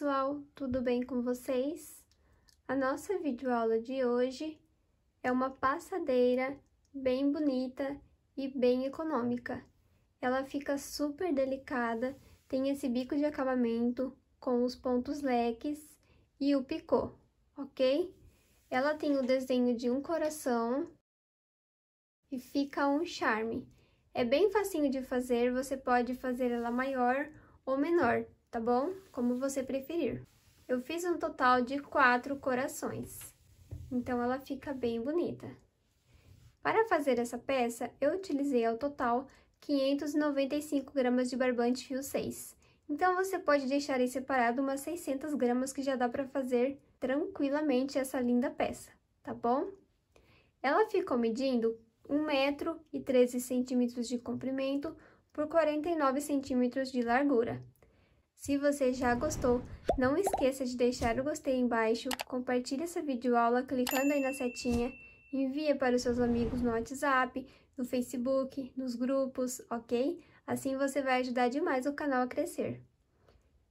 pessoal, tudo bem com vocês? A nossa videoaula de hoje é uma passadeira bem bonita e bem econômica. Ela fica super delicada, tem esse bico de acabamento com os pontos leques e o picô, ok? Ela tem o desenho de um coração e fica um charme. É bem facinho de fazer, você pode fazer ela maior ou menor tá bom? Como você preferir. Eu fiz um total de quatro corações, então ela fica bem bonita. Para fazer essa peça, eu utilizei ao total 595 gramas de barbante fio 6. Então, você pode deixar em separado umas 600 gramas que já dá para fazer tranquilamente essa linda peça, tá bom? Ela ficou medindo 1 metro e 13 centímetros de comprimento por 49 centímetros de largura. Se você já gostou, não esqueça de deixar o gostei embaixo, compartilhe essa videoaula clicando aí na setinha, envie para os seus amigos no WhatsApp, no Facebook, nos grupos, ok? Assim você vai ajudar demais o canal a crescer.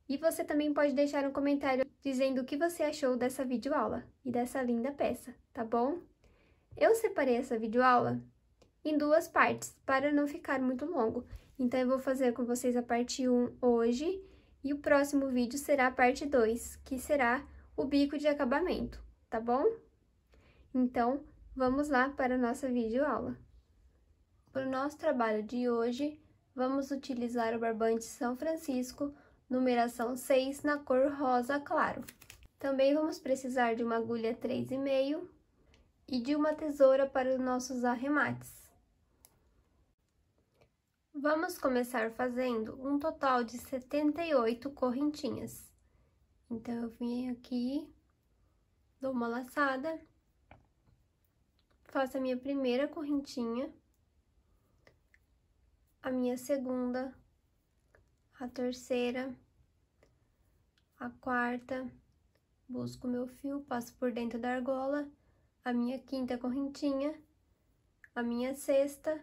E você também pode deixar um comentário dizendo o que você achou dessa videoaula e dessa linda peça, tá bom? Eu separei essa videoaula em duas partes, para não ficar muito longo. Então, eu vou fazer com vocês a parte 1 hoje e o próximo vídeo será a parte 2, que será o bico de acabamento, tá bom? Então, vamos lá para a nossa videoaula. Para o nosso trabalho de hoje, vamos utilizar o barbante São Francisco, numeração 6, na cor rosa claro. Também vamos precisar de uma agulha 3,5 e de uma tesoura para os nossos arremates. Vamos começar fazendo um total de 78 correntinhas. Então, eu vim aqui, dou uma laçada, faço a minha primeira correntinha, a minha segunda, a terceira, a quarta, busco meu fio, passo por dentro da argola, a minha quinta correntinha, a minha sexta,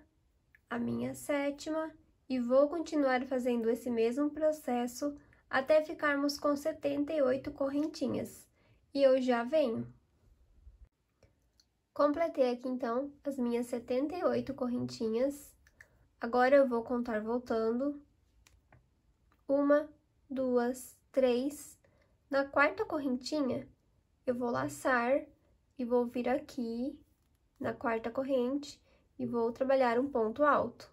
a minha sétima e vou continuar fazendo esse mesmo processo até ficarmos com 78 correntinhas. E eu já venho. Completei aqui então as minhas 78 correntinhas. Agora eu vou contar voltando. Uma, duas, três. Na quarta correntinha, eu vou laçar e vou vir aqui na quarta corrente e vou trabalhar um ponto alto.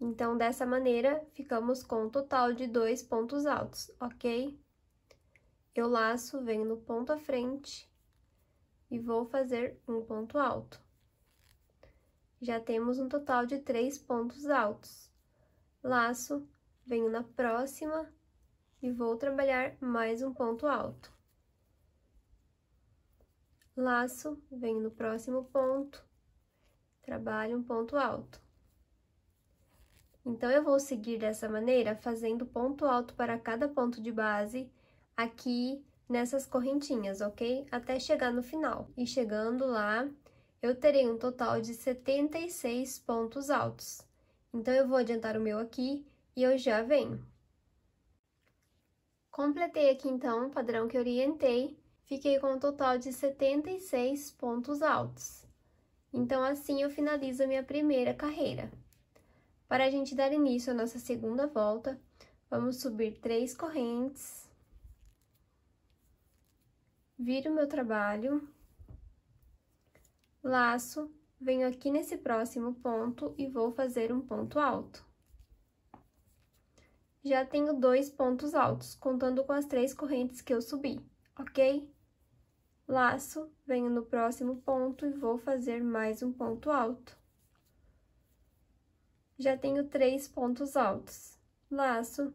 Então, dessa maneira, ficamos com um total de dois pontos altos, ok? Eu laço, venho no ponto à frente e vou fazer um ponto alto. Já temos um total de três pontos altos. Laço, venho na próxima e vou trabalhar mais um ponto alto. Laço, venho no próximo ponto trabalho um ponto alto. Então, eu vou seguir dessa maneira, fazendo ponto alto para cada ponto de base aqui nessas correntinhas, ok? Até chegar no final. E chegando lá, eu terei um total de 76 pontos altos. Então, eu vou adiantar o meu aqui e eu já venho. Completei aqui, então, o padrão que orientei. Fiquei com um total de 76 pontos altos. Então, assim eu finalizo a minha primeira carreira. Para a gente dar início à nossa segunda volta, vamos subir três correntes, viro meu trabalho, laço, venho aqui nesse próximo ponto e vou fazer um ponto alto. Já tenho dois pontos altos, contando com as três correntes que eu subi, ok? laço, venho no próximo ponto e vou fazer mais um ponto alto. Já tenho três pontos altos. Laço,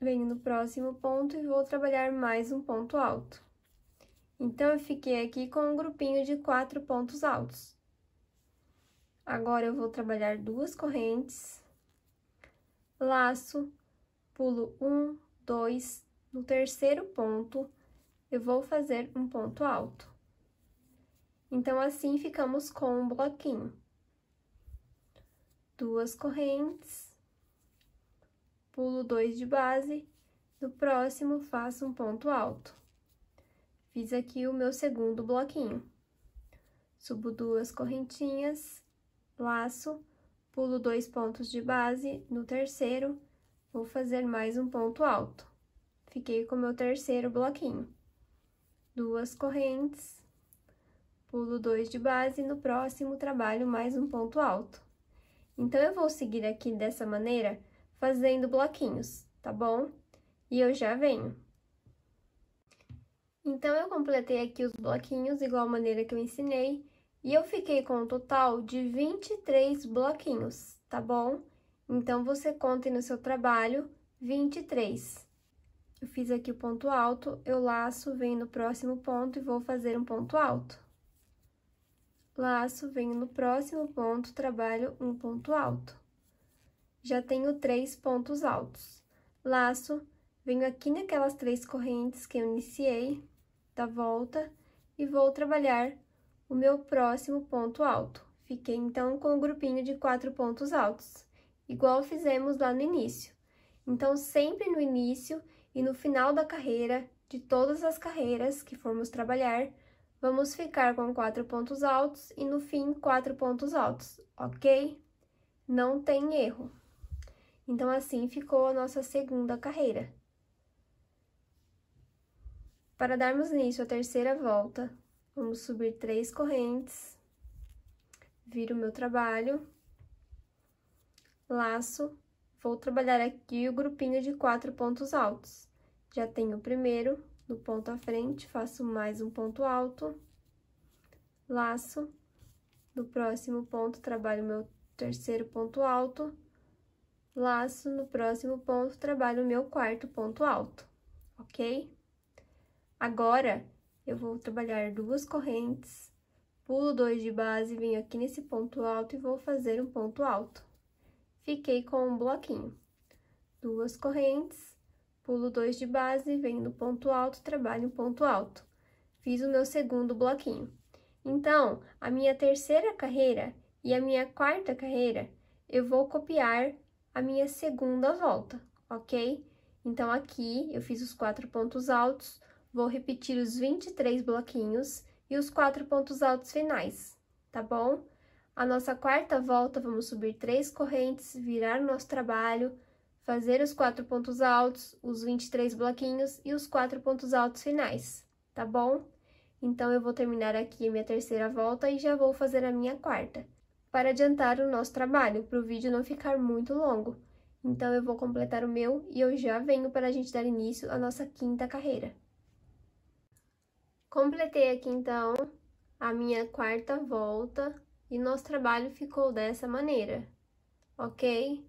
venho no próximo ponto e vou trabalhar mais um ponto alto. Então, eu fiquei aqui com um grupinho de quatro pontos altos. Agora, eu vou trabalhar duas correntes, laço, pulo um, dois, no terceiro ponto, eu vou fazer um ponto alto. Então, assim ficamos com um bloquinho. Duas correntes, pulo dois de base, no próximo faço um ponto alto. Fiz aqui o meu segundo bloquinho. Subo duas correntinhas, laço, pulo dois pontos de base, no terceiro, vou fazer mais um ponto alto. Fiquei com o meu terceiro bloquinho duas correntes, pulo dois de base, no próximo trabalho mais um ponto alto. Então, eu vou seguir aqui dessa maneira, fazendo bloquinhos, tá bom? E eu já venho. Então, eu completei aqui os bloquinhos, igual a maneira que eu ensinei, e eu fiquei com um total de 23 bloquinhos, tá bom? Então, você conta no seu trabalho 23 eu fiz aqui o ponto alto, eu laço, venho no próximo ponto e vou fazer um ponto alto. Laço, venho no próximo ponto, trabalho um ponto alto. Já tenho três pontos altos. Laço, venho aqui naquelas três correntes que eu iniciei, da volta, e vou trabalhar o meu próximo ponto alto. Fiquei, então, com o um grupinho de quatro pontos altos, igual fizemos lá no início. Então, sempre no início e no final da carreira, de todas as carreiras que formos trabalhar, vamos ficar com quatro pontos altos e no fim quatro pontos altos, ok? Não tem erro. Então, assim ficou a nossa segunda carreira. Para darmos início à terceira volta, vamos subir três correntes, viro o meu trabalho, laço Vou trabalhar aqui o grupinho de quatro pontos altos. Já tenho o primeiro, no ponto à frente, faço mais um ponto alto, laço, no próximo ponto trabalho meu terceiro ponto alto, laço, no próximo ponto trabalho meu quarto ponto alto, ok? Agora, eu vou trabalhar duas correntes, pulo dois de base, venho aqui nesse ponto alto e vou fazer um ponto alto fiquei com um bloquinho. Duas correntes, pulo dois de base, venho do ponto alto, trabalho um ponto alto. Fiz o meu segundo bloquinho. Então, a minha terceira carreira e a minha quarta carreira, eu vou copiar a minha segunda volta, ok? Então, aqui eu fiz os quatro pontos altos, vou repetir os 23 bloquinhos e os quatro pontos altos finais, tá bom? A nossa quarta volta, vamos subir três correntes, virar nosso trabalho, fazer os quatro pontos altos, os 23 bloquinhos e os quatro pontos altos finais, tá bom? Então, eu vou terminar aqui a minha terceira volta e já vou fazer a minha quarta, para adiantar o nosso trabalho, para o vídeo não ficar muito longo. Então, eu vou completar o meu e eu já venho para a gente dar início à nossa quinta carreira. Completei aqui, então, a minha quarta volta, e nosso trabalho ficou dessa maneira, ok?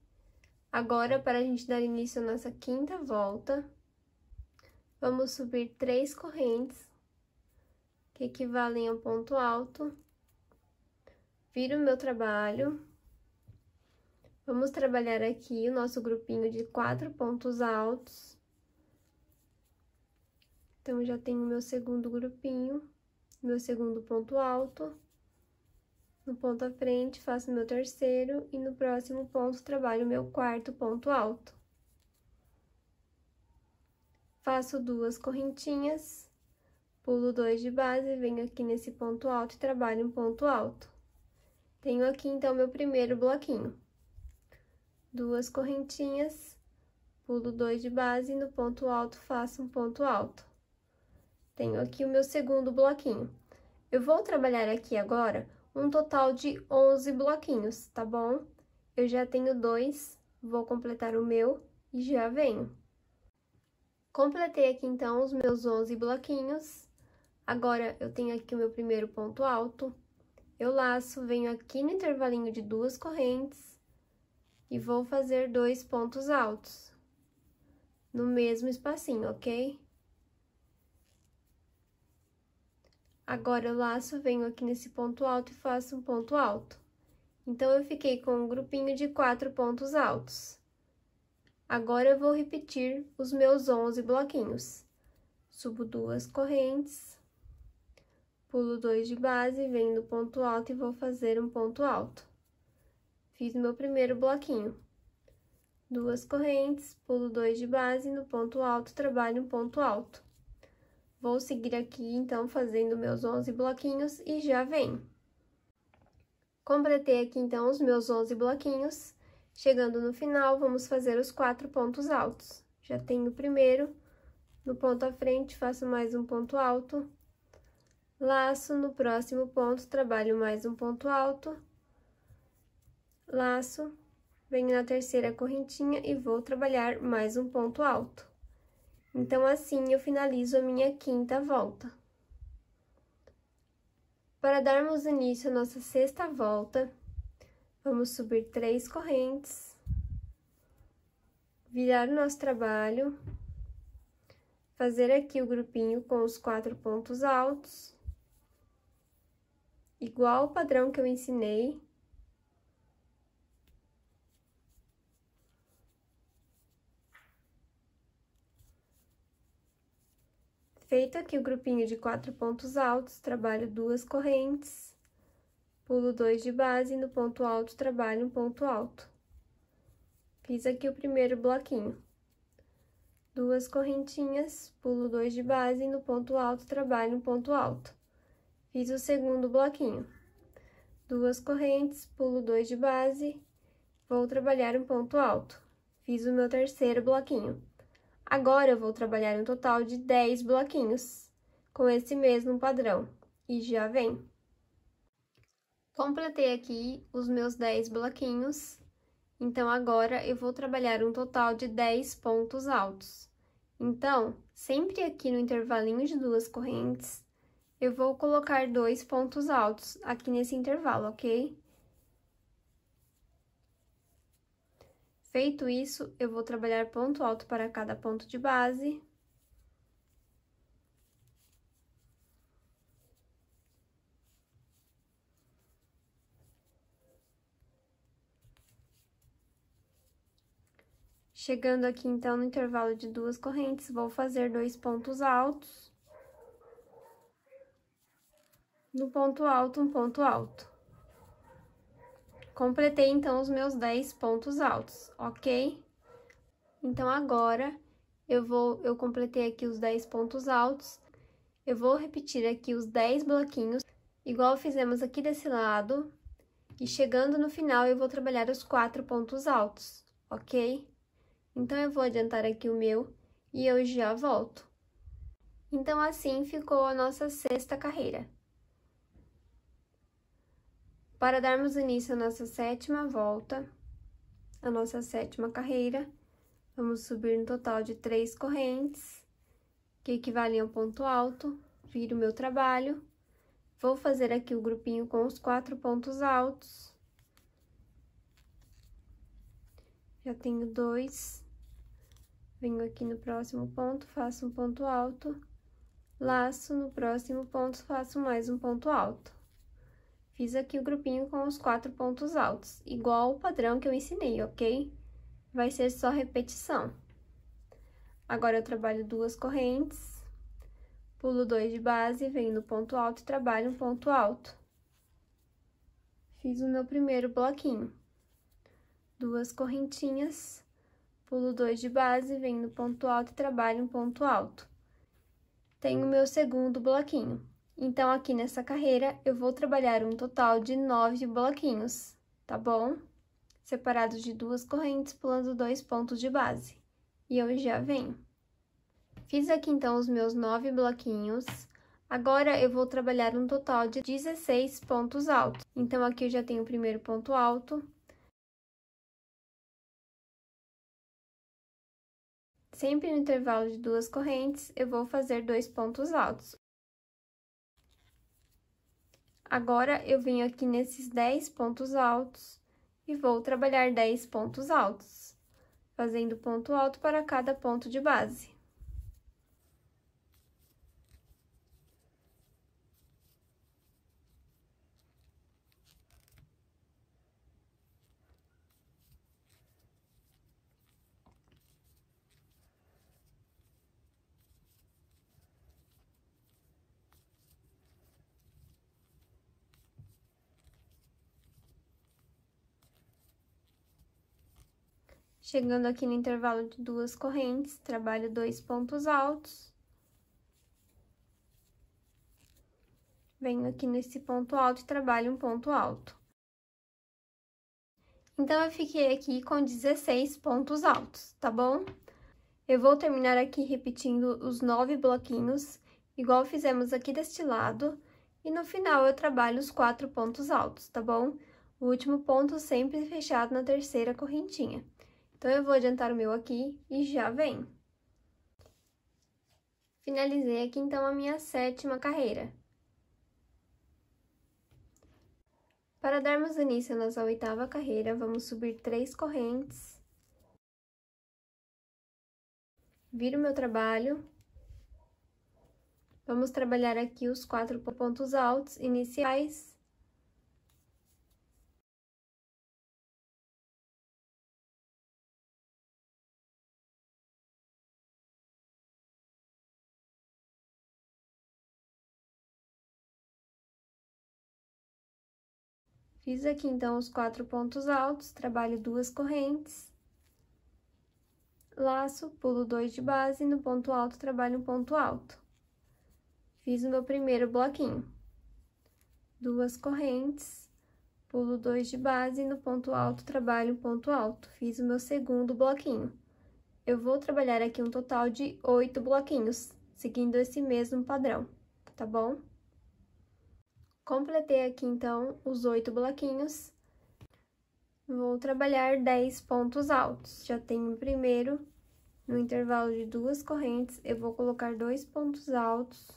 Agora, para a gente dar início à nossa quinta volta, vamos subir três correntes, que equivalem ao ponto alto, viro o meu trabalho, vamos trabalhar aqui o nosso grupinho de quatro pontos altos, então, já tenho meu segundo grupinho, meu segundo ponto alto. No ponto à frente, faço meu terceiro e no próximo ponto, trabalho meu quarto ponto alto. Faço duas correntinhas, pulo dois de base, venho aqui nesse ponto alto e trabalho um ponto alto. Tenho aqui, então, meu primeiro bloquinho. Duas correntinhas, pulo dois de base e no ponto alto faço um ponto alto. Tenho aqui o meu segundo bloquinho. Eu vou trabalhar aqui agora um total de 11 bloquinhos, tá bom? Eu já tenho dois, vou completar o meu e já venho. Completei aqui, então, os meus 11 bloquinhos. Agora, eu tenho aqui o meu primeiro ponto alto. Eu laço, venho aqui no intervalinho de duas correntes e vou fazer dois pontos altos no mesmo espacinho, ok? Agora, o laço, venho aqui nesse ponto alto e faço um ponto alto. Então, eu fiquei com um grupinho de quatro pontos altos. Agora, eu vou repetir os meus 11 bloquinhos. Subo duas correntes, pulo dois de base, venho no ponto alto e vou fazer um ponto alto. Fiz meu primeiro bloquinho. Duas correntes, pulo dois de base, no ponto alto, trabalho um ponto alto. Vou seguir aqui, então, fazendo meus 11 bloquinhos e já vem. Completei aqui, então, os meus 11 bloquinhos. Chegando no final, vamos fazer os quatro pontos altos. Já tenho o primeiro, no ponto à frente, faço mais um ponto alto. Laço, no próximo ponto, trabalho mais um ponto alto. Laço, venho na terceira correntinha e vou trabalhar mais um ponto alto. Então, assim eu finalizo a minha quinta volta. Para darmos início à nossa sexta volta, vamos subir três correntes, virar o nosso trabalho, fazer aqui o grupinho com os quatro pontos altos, igual ao padrão que eu ensinei, Feito aqui o grupinho de quatro pontos altos, trabalho duas correntes, pulo dois de base, no ponto alto, trabalho um ponto alto. Fiz aqui o primeiro bloquinho. Duas correntinhas, pulo dois de base, no ponto alto, trabalho um ponto alto. Fiz o segundo bloquinho. Duas correntes, pulo dois de base, vou trabalhar um ponto alto. Fiz o meu terceiro bloquinho Agora eu vou trabalhar um total de 10 bloquinhos com esse mesmo padrão e já vem. Completei aqui os meus 10 bloquinhos, então agora eu vou trabalhar um total de 10 pontos altos. Então, sempre aqui no intervalinho de duas correntes, eu vou colocar dois pontos altos aqui nesse intervalo, ok? Feito isso, eu vou trabalhar ponto alto para cada ponto de base. Chegando aqui, então, no intervalo de duas correntes, vou fazer dois pontos altos. No ponto alto, um ponto alto. Completei, então, os meus 10 pontos altos, ok? Então, agora, eu vou... Eu completei aqui os 10 pontos altos. Eu vou repetir aqui os 10 bloquinhos, igual fizemos aqui desse lado. E chegando no final, eu vou trabalhar os 4 pontos altos, ok? Então, eu vou adiantar aqui o meu e eu já volto. Então, assim ficou a nossa sexta carreira. Para darmos início à nossa sétima volta, a nossa sétima carreira, vamos subir um total de três correntes, que equivalem ao ponto alto, viro meu trabalho, vou fazer aqui o grupinho com os quatro pontos altos. Já tenho dois, venho aqui no próximo ponto, faço um ponto alto, laço, no próximo ponto faço mais um ponto alto. Fiz aqui o grupinho com os quatro pontos altos, igual o padrão que eu ensinei, ok? Vai ser só repetição. Agora, eu trabalho duas correntes, pulo dois de base, venho no ponto alto e trabalho um ponto alto. Fiz o meu primeiro bloquinho. Duas correntinhas, pulo dois de base, venho no ponto alto e trabalho um ponto alto. Tenho o meu segundo bloquinho então, aqui nessa carreira, eu vou trabalhar um total de nove bloquinhos, tá bom? Separados de duas correntes, pulando dois pontos de base. E eu já venho. Fiz aqui, então, os meus nove bloquinhos. Agora, eu vou trabalhar um total de 16 pontos altos. Então, aqui eu já tenho o primeiro ponto alto. Sempre no intervalo de duas correntes, eu vou fazer dois pontos altos. Agora, eu venho aqui nesses 10 pontos altos e vou trabalhar 10 pontos altos, fazendo ponto alto para cada ponto de base. Chegando aqui no intervalo de duas correntes, trabalho dois pontos altos. Venho aqui nesse ponto alto e trabalho um ponto alto. Então, eu fiquei aqui com 16 pontos altos, tá bom? Eu vou terminar aqui repetindo os nove bloquinhos, igual fizemos aqui deste lado. E no final, eu trabalho os quatro pontos altos, tá bom? O último ponto sempre fechado na terceira correntinha. Então, eu vou adiantar o meu aqui e já vem. Finalizei aqui, então, a minha sétima carreira. Para darmos início à nossa oitava carreira, vamos subir três correntes. Viro meu trabalho. Vamos trabalhar aqui os quatro pontos altos iniciais Fiz aqui, então, os quatro pontos altos, trabalho duas correntes, laço, pulo dois de base, no ponto alto, trabalho um ponto alto. Fiz o meu primeiro bloquinho. Duas correntes, pulo dois de base, no ponto alto, trabalho um ponto alto. Fiz o meu segundo bloquinho. Eu vou trabalhar aqui um total de oito bloquinhos, seguindo esse mesmo padrão, tá bom? Completei aqui, então, os oito bloquinhos. Vou trabalhar dez pontos altos. Já tenho o primeiro, no intervalo de duas correntes, eu vou colocar dois pontos altos.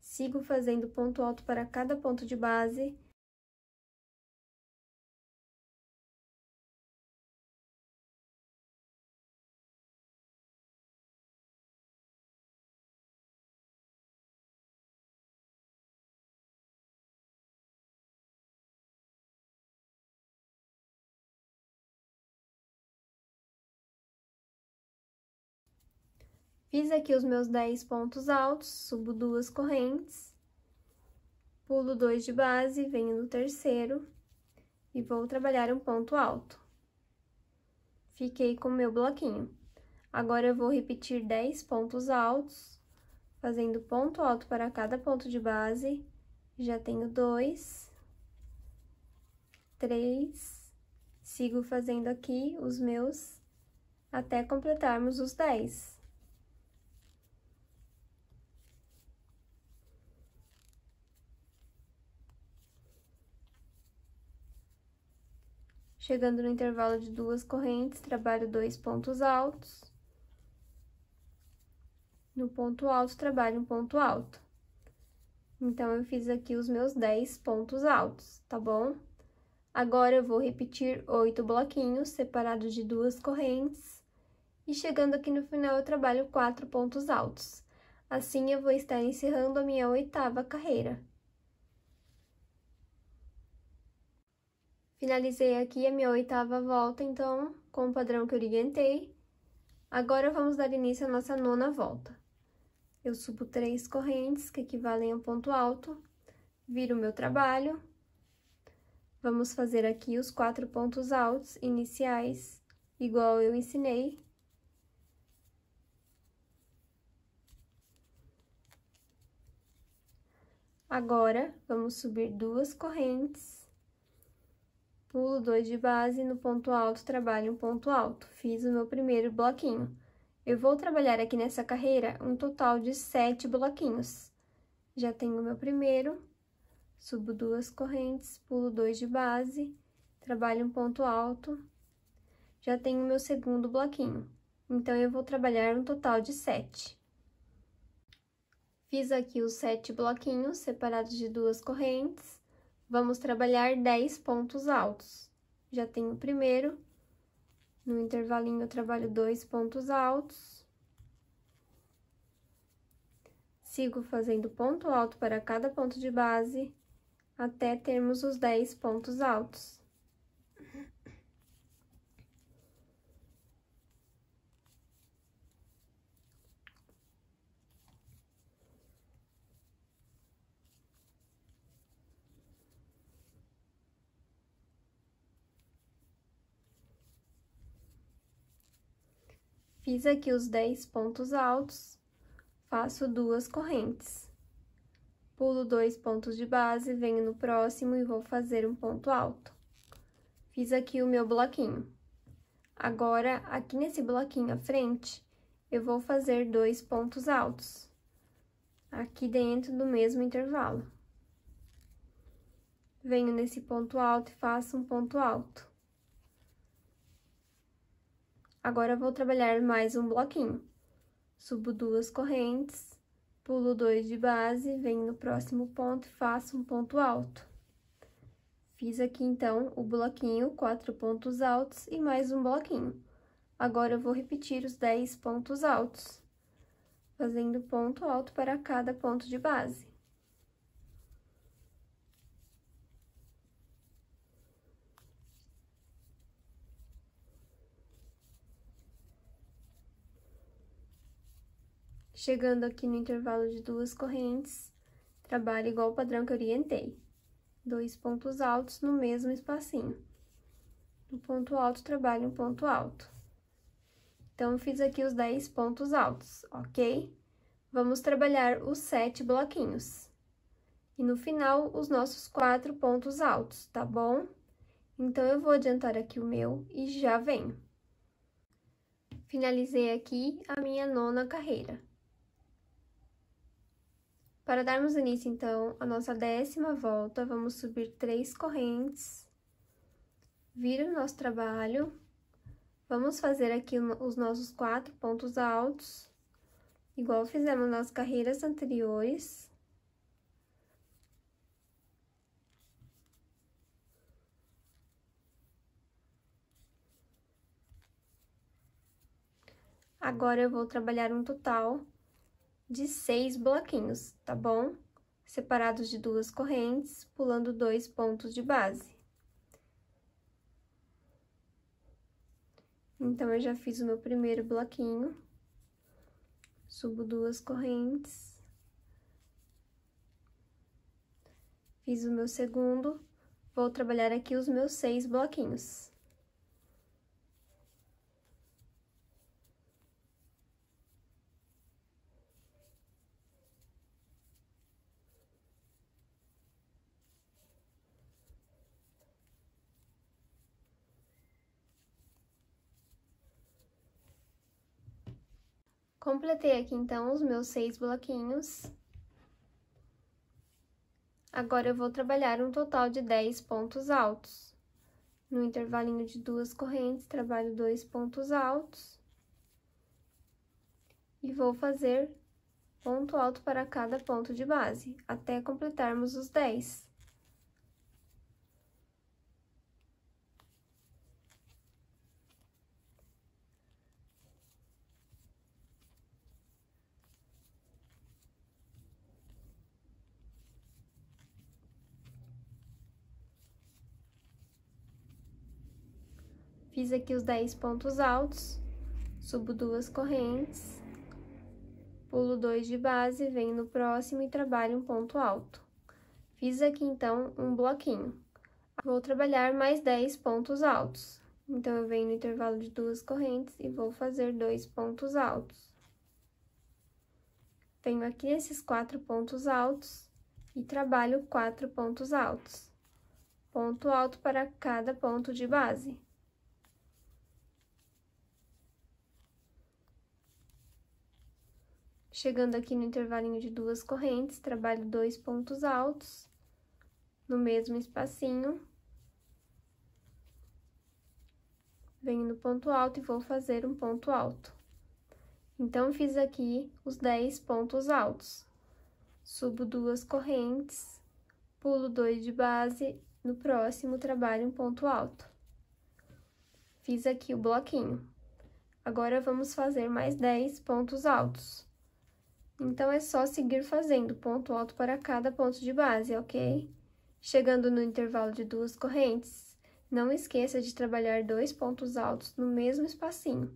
Sigo fazendo ponto alto para cada ponto de base Fiz aqui os meus 10 pontos altos, subo duas correntes, pulo dois de base, venho no terceiro e vou trabalhar um ponto alto. Fiquei com o meu bloquinho. Agora, eu vou repetir 10 pontos altos, fazendo ponto alto para cada ponto de base. Já tenho dois, três, sigo fazendo aqui os meus até completarmos os 10. Chegando no intervalo de duas correntes, trabalho dois pontos altos. No ponto alto, trabalho um ponto alto. Então, eu fiz aqui os meus 10 pontos altos, tá bom? Agora, eu vou repetir oito bloquinhos separados de duas correntes. E chegando aqui no final, eu trabalho quatro pontos altos. Assim, eu vou estar encerrando a minha oitava carreira. Finalizei aqui a minha oitava volta, então, com o padrão que orientei. Agora, vamos dar início à nossa nona volta. Eu subo três correntes, que equivalem a um ponto alto, viro o meu trabalho. Vamos fazer aqui os quatro pontos altos iniciais, igual eu ensinei, Agora, vamos subir duas correntes pulo tipo, dois de base, no ponto alto trabalho um ponto alto. Fiz o meu primeiro bloquinho. Eu vou trabalhar aqui nessa carreira um total de sete bloquinhos. Já tenho o meu primeiro, subo duas correntes, pulo dois de base, trabalho um ponto alto. Já tenho o meu segundo bloquinho. Então, eu vou trabalhar um total de sete. Fiz aqui os sete bloquinhos separados de duas correntes. Vamos trabalhar 10 pontos altos. Já tenho o primeiro. No intervalinho, eu trabalho dois pontos altos. Sigo fazendo ponto alto para cada ponto de base, até termos os 10 pontos altos. Fiz aqui os 10 pontos altos, faço duas correntes. Pulo dois pontos de base, venho no próximo e vou fazer um ponto alto. Fiz aqui o meu bloquinho. Agora, aqui nesse bloquinho à frente, eu vou fazer dois pontos altos. Aqui dentro do mesmo intervalo. Venho nesse ponto alto e faço um ponto alto. Agora, vou trabalhar mais um bloquinho. Subo duas correntes, pulo dois de base, venho no próximo ponto e faço um ponto alto. Fiz aqui, então, o bloquinho, quatro pontos altos e mais um bloquinho. Agora, eu vou repetir os dez pontos altos, fazendo ponto alto para cada ponto de base. Chegando aqui no intervalo de duas correntes, trabalho igual o padrão que orientei. Dois pontos altos no mesmo espacinho. No ponto alto, trabalho um ponto alto. Então, fiz aqui os 10 pontos altos, ok? Vamos trabalhar os sete bloquinhos. E no final, os nossos quatro pontos altos, tá bom? Então, eu vou adiantar aqui o meu e já venho. Finalizei aqui a minha nona carreira. Para darmos início, então, à nossa décima volta, vamos subir três correntes, vira o nosso trabalho, vamos fazer aqui os nossos quatro pontos altos, igual fizemos nas carreiras anteriores. Agora, eu vou trabalhar um total de seis bloquinhos, tá bom? Separados de duas correntes, pulando dois pontos de base. Então, eu já fiz o meu primeiro bloquinho, subo duas correntes, fiz o meu segundo, vou trabalhar aqui os meus seis bloquinhos. Completei aqui, então, os meus seis bloquinhos. Agora, eu vou trabalhar um total de 10 pontos altos. No intervalinho de duas correntes, trabalho dois pontos altos. E vou fazer ponto alto para cada ponto de base, até completarmos os 10. fiz aqui os 10 pontos altos, subo duas correntes, pulo dois de base, venho no próximo e trabalho um ponto alto. Fiz aqui, então, um bloquinho. Vou trabalhar mais 10 pontos altos. Então, eu venho no intervalo de duas correntes e vou fazer dois pontos altos. Venho aqui esses quatro pontos altos e trabalho quatro pontos altos. Ponto alto para cada ponto de base. Chegando aqui no intervalinho de duas correntes, trabalho dois pontos altos no mesmo espacinho. Venho no ponto alto e vou fazer um ponto alto. Então, fiz aqui os 10 pontos altos. Subo duas correntes, pulo dois de base, no próximo trabalho um ponto alto. Fiz aqui o bloquinho. Agora, vamos fazer mais 10 pontos altos. Então, é só seguir fazendo ponto alto para cada ponto de base, ok? Chegando no intervalo de duas correntes, não esqueça de trabalhar dois pontos altos no mesmo espacinho.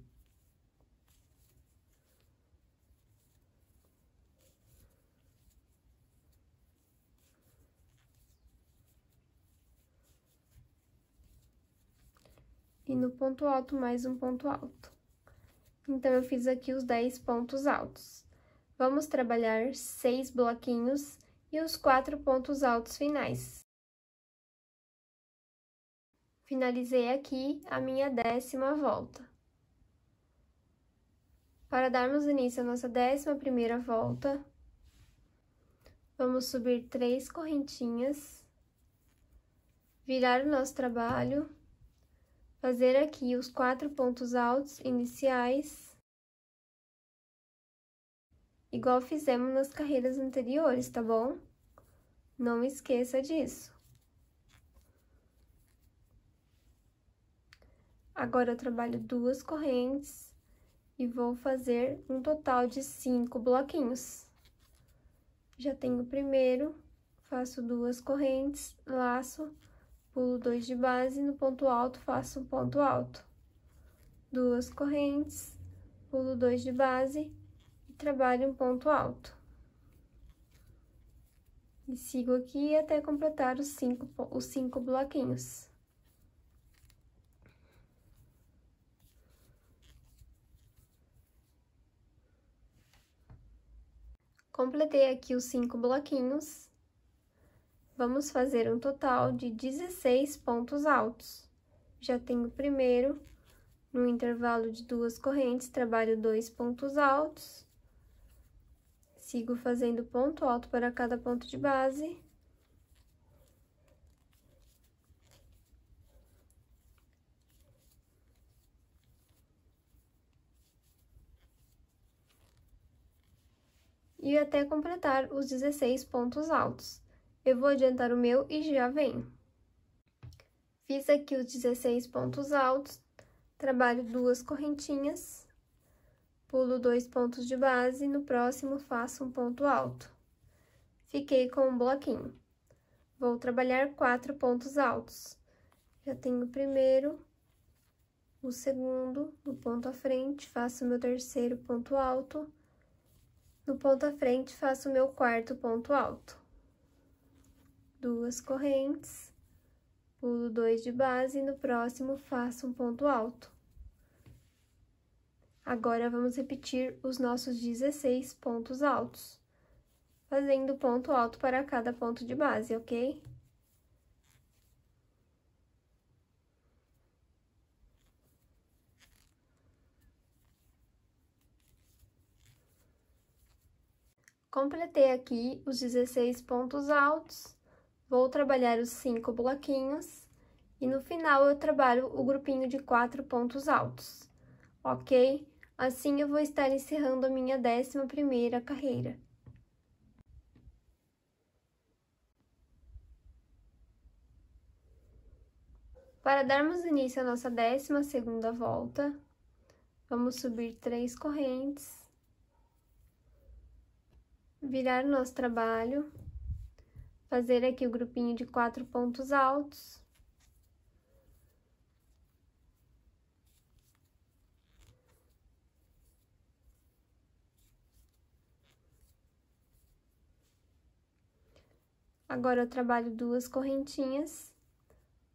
e no ponto alto mais um ponto alto. Então, eu fiz aqui os 10 pontos altos. Vamos trabalhar seis bloquinhos e os quatro pontos altos finais. Finalizei aqui a minha décima volta. Para darmos início à nossa décima primeira volta, vamos subir três correntinhas, virar o nosso trabalho, fazer aqui os quatro pontos altos iniciais, igual fizemos nas carreiras anteriores, tá bom? Não esqueça disso. Agora, eu trabalho duas correntes e vou fazer um total de cinco bloquinhos. Já tenho o primeiro, faço duas correntes, laço, pulo dois de base, no ponto alto faço um ponto alto. Duas correntes, pulo dois de base, trabalho um ponto alto. E sigo aqui até completar os cinco, os cinco bloquinhos. Completei aqui os cinco bloquinhos. Vamos fazer um total de 16 pontos altos. Já tenho o primeiro, no intervalo de duas correntes, trabalho dois pontos altos. Sigo fazendo ponto alto para cada ponto de base. E até completar os 16 pontos altos. Eu vou adiantar o meu e já venho. Fiz aqui os 16 pontos altos, trabalho duas correntinhas. Pulo dois pontos de base, no próximo faço um ponto alto. Fiquei com um bloquinho. Vou trabalhar quatro pontos altos. Já tenho o primeiro, o segundo, no ponto à frente, faço meu terceiro ponto alto. No ponto à frente, faço meu quarto ponto alto. Duas correntes, pulo dois de base, no próximo faço um ponto alto. Agora, vamos repetir os nossos 16 pontos altos, fazendo ponto alto para cada ponto de base, ok? Completei aqui os 16 pontos altos, vou trabalhar os 5 bloquinhos e no final eu trabalho o grupinho de 4 pontos altos, ok? Assim eu vou estar encerrando a minha 11ª carreira. Para darmos início à nossa 12ª volta, vamos subir três correntes, virar nosso trabalho, fazer aqui o grupinho de quatro pontos altos, Agora, eu trabalho duas correntinhas,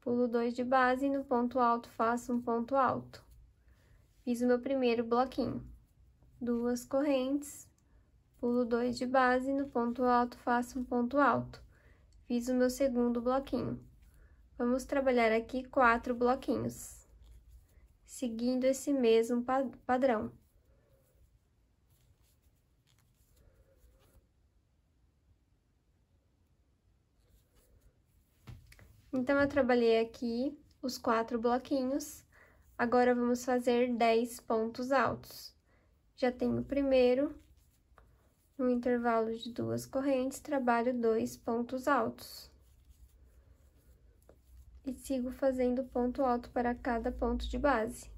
pulo dois de base e no ponto alto faço um ponto alto. Fiz o meu primeiro bloquinho. Duas correntes, pulo dois de base e no ponto alto faço um ponto alto. Fiz o meu segundo bloquinho. Vamos trabalhar aqui quatro bloquinhos, seguindo esse mesmo padrão. Então, eu trabalhei aqui os quatro bloquinhos. Agora, vamos fazer 10 pontos altos. Já tenho o primeiro, no intervalo de duas correntes, trabalho dois pontos altos. E sigo fazendo ponto alto para cada ponto de base.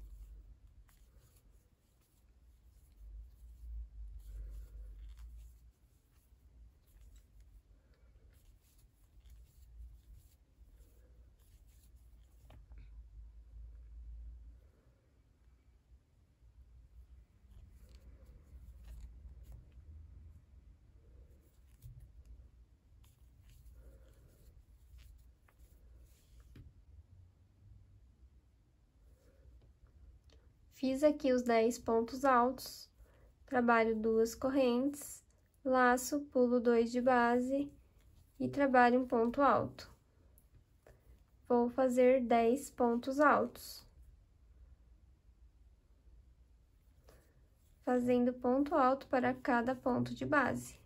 Fiz aqui os 10 pontos altos, trabalho duas correntes, laço, pulo dois de base e trabalho um ponto alto. Vou fazer 10 pontos altos. Fazendo ponto alto para cada ponto de base.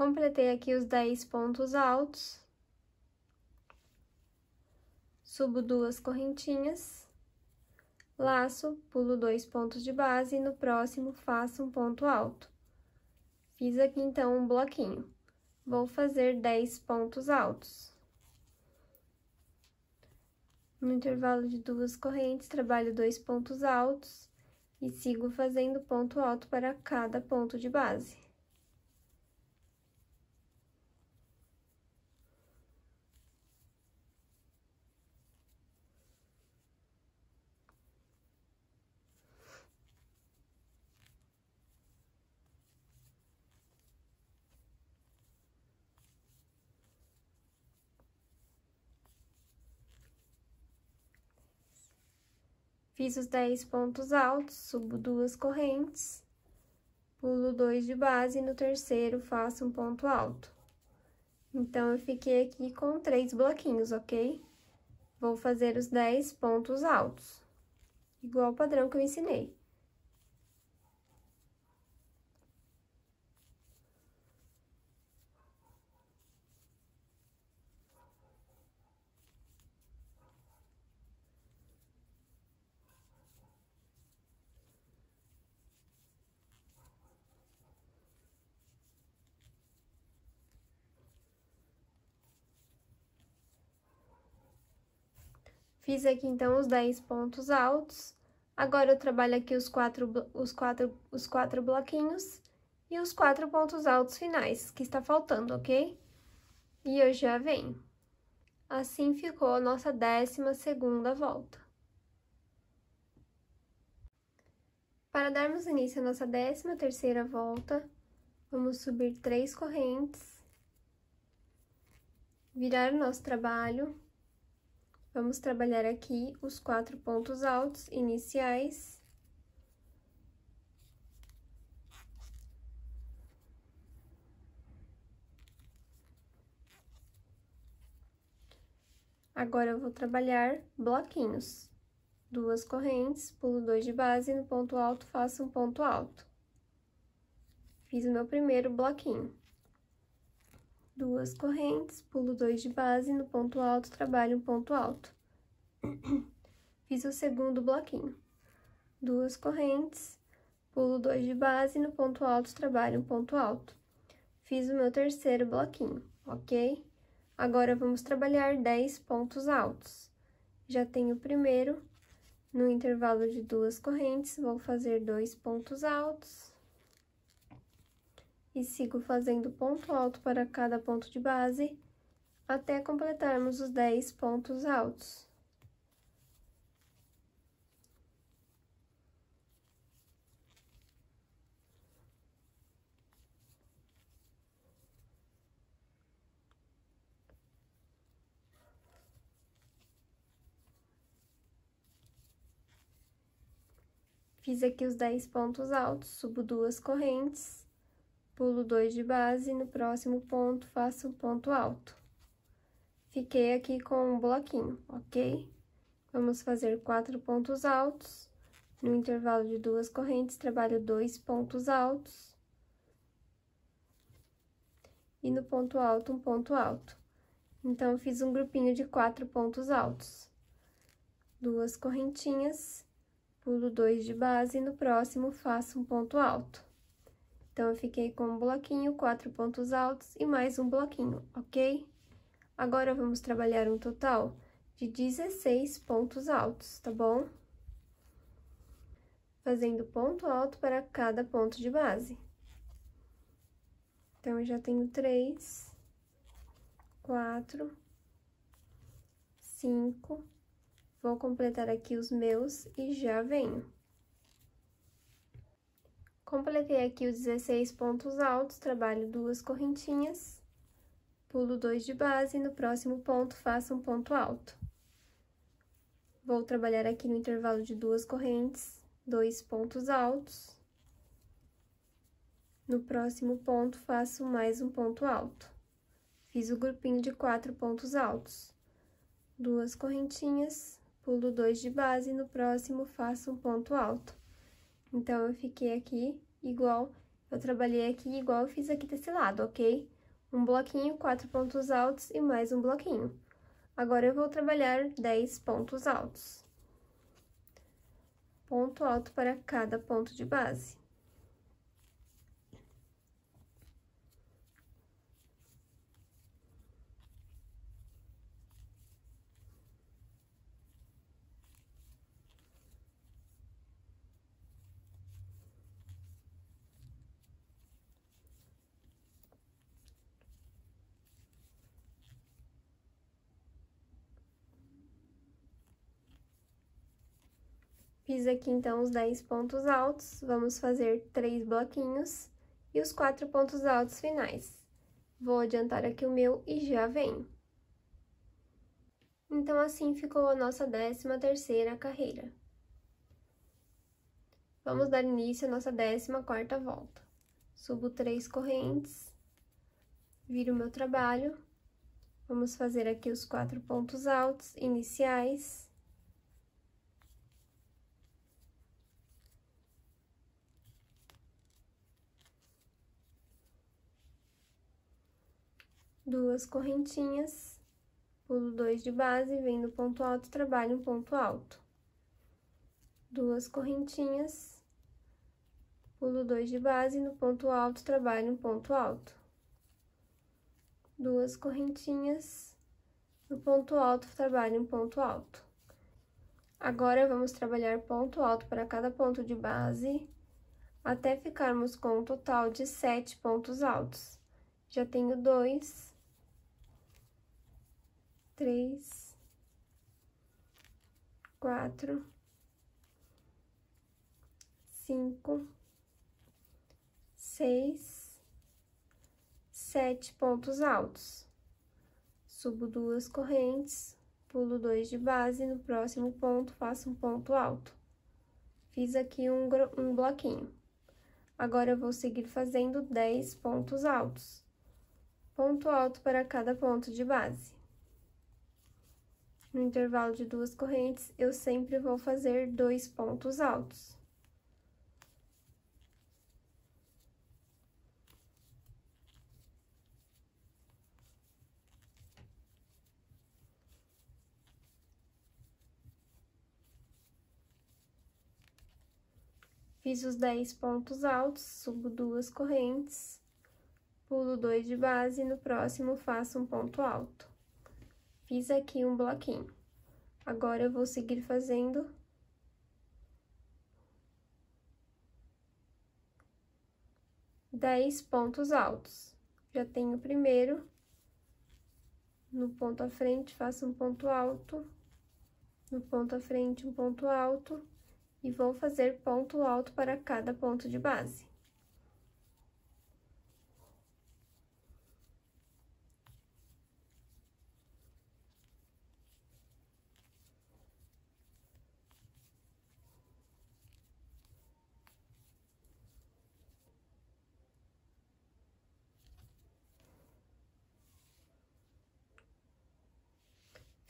completei aqui os 10 pontos altos, subo duas correntinhas, laço, pulo dois pontos de base e no próximo faço um ponto alto. Fiz aqui, então, um bloquinho. Vou fazer 10 pontos altos. No intervalo de duas correntes, trabalho dois pontos altos e sigo fazendo ponto alto para cada ponto de base. Fiz os 10 pontos altos, subo duas correntes, pulo dois de base e no terceiro faço um ponto alto. Então, eu fiquei aqui com três bloquinhos, ok? Vou fazer os 10 pontos altos, igual ao padrão que eu ensinei. Fiz aqui, então, os 10 pontos altos. Agora, eu trabalho aqui os quatro, os quatro, os quatro bloquinhos e os quatro pontos altos finais, que está faltando, ok? E eu já venho. Assim ficou a nossa décima segunda volta. Para darmos início à nossa décima terceira volta, vamos subir três correntes, virar o nosso trabalho Vamos trabalhar aqui os quatro pontos altos iniciais. Agora, eu vou trabalhar bloquinhos. Duas correntes, pulo dois de base, no ponto alto faço um ponto alto. Fiz o meu primeiro bloquinho duas correntes, pulo dois de base, no ponto alto, trabalho um ponto alto. Fiz o segundo bloquinho. Duas correntes, pulo dois de base, no ponto alto, trabalho um ponto alto. Fiz o meu terceiro bloquinho, ok? Agora, vamos trabalhar 10 pontos altos. Já tenho o primeiro, no intervalo de duas correntes, vou fazer dois pontos altos e sigo fazendo ponto alto para cada ponto de base até completarmos os 10 pontos altos. Fiz aqui os 10 pontos altos, subo duas correntes pulo dois de base, no próximo ponto faço um ponto alto. Fiquei aqui com um bloquinho, ok? Vamos fazer quatro pontos altos, no intervalo de duas correntes, trabalho dois pontos altos. E no ponto alto, um ponto alto. Então, fiz um grupinho de quatro pontos altos. Duas correntinhas, pulo dois de base, e no próximo faço um ponto alto. Então, eu fiquei com um bloquinho, quatro pontos altos e mais um bloquinho, ok? Agora, vamos trabalhar um total de 16 pontos altos, tá bom? Fazendo ponto alto para cada ponto de base. Então, eu já tenho três, quatro, cinco. Vou completar aqui os meus e já venho. Completei aqui os 16 pontos altos, trabalho duas correntinhas, pulo dois de base e no próximo ponto faço um ponto alto. Vou trabalhar aqui no intervalo de duas correntes, dois pontos altos. No próximo ponto, faço mais um ponto alto. Fiz o grupinho de quatro pontos altos. Duas correntinhas, pulo dois de base e no próximo faço um ponto alto. Então, eu fiquei aqui igual, eu trabalhei aqui igual eu fiz aqui desse lado, ok? Um bloquinho, quatro pontos altos e mais um bloquinho. Agora, eu vou trabalhar 10 pontos altos. Ponto alto para cada ponto de base. Fiz aqui, então, os 10 pontos altos, vamos fazer três bloquinhos e os quatro pontos altos finais. Vou adiantar aqui o meu e já venho. Então, assim ficou a nossa décima terceira carreira. Vamos dar início à nossa décima quarta volta. Subo três correntes, viro o meu trabalho, vamos fazer aqui os quatro pontos altos iniciais duas correntinhas, pulo dois de base, vem no ponto alto, trabalho um ponto alto. Duas correntinhas, pulo dois de base, no ponto alto, trabalho um ponto alto. Duas correntinhas, no ponto alto, trabalho um ponto alto. Agora, vamos trabalhar ponto alto para cada ponto de base, até ficarmos com um total de sete pontos altos. Já tenho dois, três, quatro, cinco, seis, sete pontos altos. Subo duas correntes, pulo dois de base, no próximo ponto faço um ponto alto. Fiz aqui um, um bloquinho. Agora, eu vou seguir fazendo dez pontos altos. Ponto alto para cada ponto de base. No intervalo de duas correntes, eu sempre vou fazer dois pontos altos. Fiz os 10 pontos altos, subo duas correntes, pulo dois de base e no próximo faço um ponto alto. Fiz aqui um bloquinho. Agora, eu vou seguir fazendo... Dez pontos altos. Já tenho o primeiro. No ponto à frente, faço um ponto alto. No ponto à frente, um ponto alto. E vou fazer ponto alto para cada ponto de base.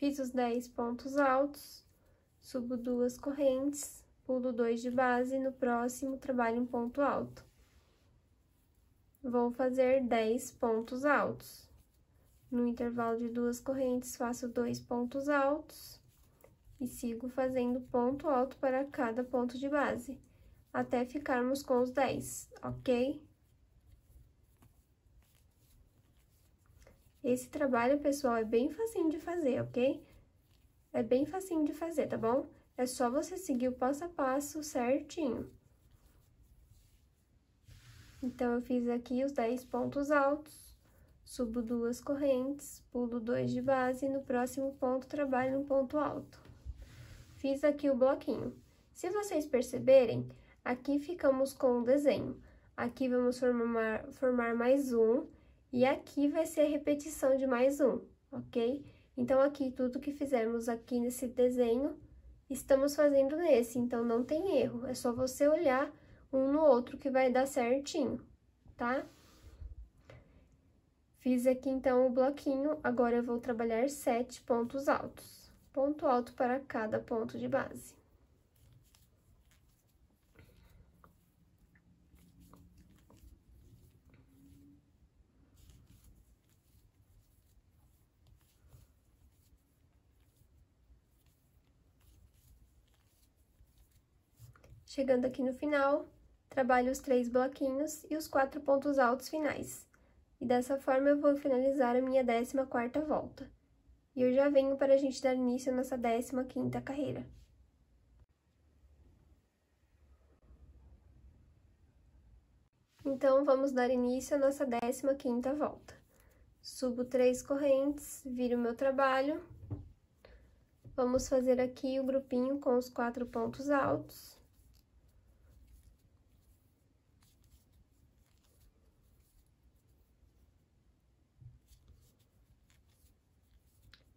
Fiz os 10 pontos altos, subo duas correntes, pulo dois de base, no próximo trabalho um ponto alto. Vou fazer 10 pontos altos. No intervalo de duas correntes, faço dois pontos altos e sigo fazendo ponto alto para cada ponto de base, até ficarmos com os 10, ok? Esse trabalho, pessoal, é bem facinho de fazer, ok? É bem facinho de fazer, tá bom? É só você seguir o passo a passo certinho. Então, eu fiz aqui os 10 pontos altos, subo duas correntes, pulo dois de base e no próximo ponto trabalho um ponto alto. Fiz aqui o bloquinho. Se vocês perceberem, aqui ficamos com o desenho. Aqui vamos formar, formar mais um e aqui vai ser a repetição de mais um, ok? Então, aqui, tudo que fizemos aqui nesse desenho, estamos fazendo nesse, então não tem erro. É só você olhar um no outro que vai dar certinho, tá? Fiz aqui, então, o bloquinho, agora eu vou trabalhar sete pontos altos. Ponto alto para cada ponto de base. Chegando aqui no final, trabalho os três bloquinhos e os quatro pontos altos finais. E dessa forma, eu vou finalizar a minha 14 quarta volta. E eu já venho para a gente dar início à nossa 15 quinta carreira. Então, vamos dar início à nossa 15 quinta volta. Subo três correntes, viro meu trabalho. Vamos fazer aqui o grupinho com os quatro pontos altos.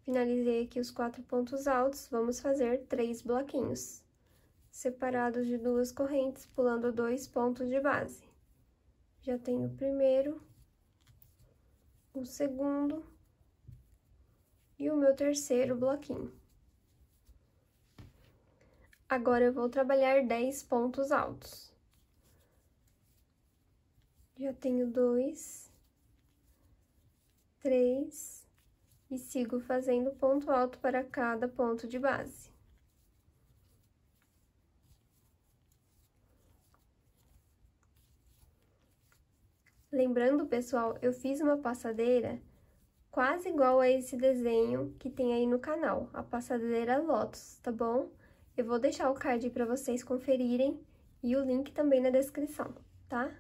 Finalizei aqui os quatro pontos altos, vamos fazer três bloquinhos, separados de duas correntes, pulando dois pontos de base. Já tenho o primeiro, o segundo e o meu terceiro bloquinho. Agora, eu vou trabalhar dez pontos altos. Já tenho dois, três, e sigo fazendo ponto alto para cada ponto de base. Lembrando, pessoal, eu fiz uma passadeira quase igual a esse desenho que tem aí no canal, a passadeira Lotus, tá bom? Eu vou deixar o card para vocês conferirem e o link também na descrição, tá?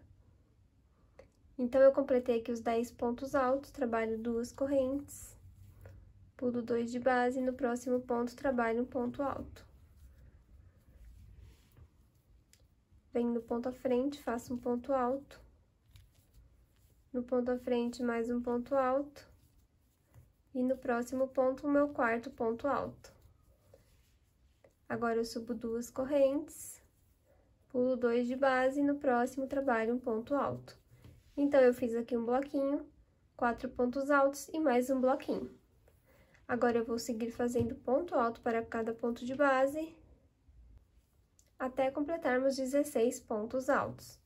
Então, eu completei aqui os 10 pontos altos, trabalho duas correntes. Pulo dois de base, no próximo ponto, trabalho um ponto alto. Venho no ponto à frente, faço um ponto alto. No ponto à frente, mais um ponto alto. E no próximo ponto, o meu quarto ponto alto. Agora, eu subo duas correntes, pulo dois de base e no próximo trabalho um ponto alto. Então, eu fiz aqui um bloquinho, quatro pontos altos e mais um bloquinho. Agora, eu vou seguir fazendo ponto alto para cada ponto de base, até completarmos 16 pontos altos.